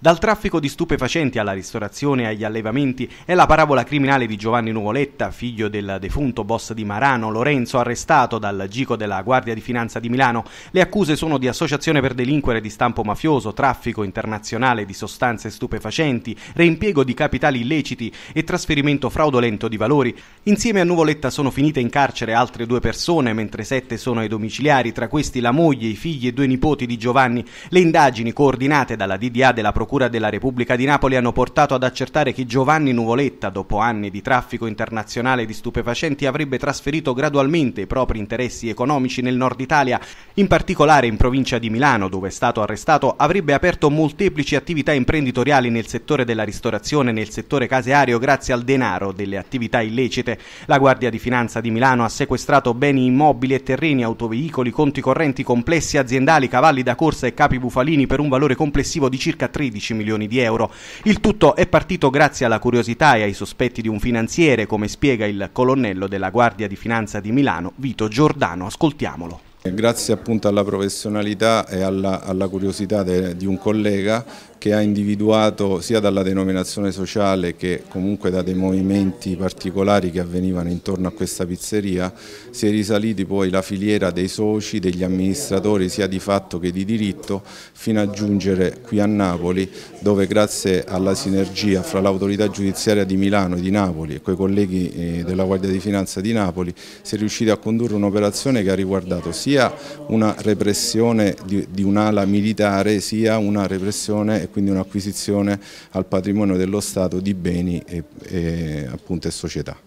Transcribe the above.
Dal traffico di stupefacenti alla ristorazione e agli allevamenti è la parabola criminale di Giovanni Nuvoletta, figlio del defunto boss di Marano Lorenzo, arrestato dal Gico della Guardia di Finanza di Milano. Le accuse sono di associazione per delinquere di stampo mafioso, traffico internazionale di sostanze stupefacenti, reimpiego di capitali illeciti e trasferimento fraudolento di valori. Insieme a Nuvoletta sono finite in carcere altre due persone, mentre sette sono ai domiciliari, tra questi la moglie, i figli e due nipoti di Giovanni. Le indagini coordinate esaminate dalla DDA della Procura della Repubblica di Napoli hanno portato ad accertare che Giovanni Nuvoletta, dopo anni di traffico internazionale di stupefacenti, avrebbe trasferito gradualmente i propri interessi economici nel nord Italia, in particolare in provincia di Milano, dove è stato arrestato, avrebbe aperto molteplici attività imprenditoriali nel settore della ristorazione e nel settore caseario grazie al denaro delle attività illecite. La Guardia di Finanza di Milano ha sequestrato beni immobili e terreni, autoveicoli, conti correnti complessi aziendali, cavalli da corsa e capi bufalini per un valore complessivo complessivo di circa 13 milioni di euro. Il tutto è partito grazie alla curiosità e ai sospetti di un finanziere, come spiega il colonnello della Guardia di Finanza di Milano, Vito Giordano. Ascoltiamolo. Grazie appunto alla professionalità e alla, alla curiosità de, di un collega che ha individuato sia dalla denominazione sociale che comunque da dei movimenti particolari che avvenivano intorno a questa pizzeria, si è risaliti poi la filiera dei soci, degli amministratori sia di fatto che di diritto fino a giungere qui a Napoli dove grazie alla sinergia fra l'autorità giudiziaria di Milano e di Napoli e coi colleghi eh, della Guardia di Finanza di Napoli si è riusciti a condurre un'operazione che ha riguardato sia una repressione di, un'ala militare sia una repressione quindi un'acquisizione al patrimonio dello Stato di beni e, e, appunto, e società.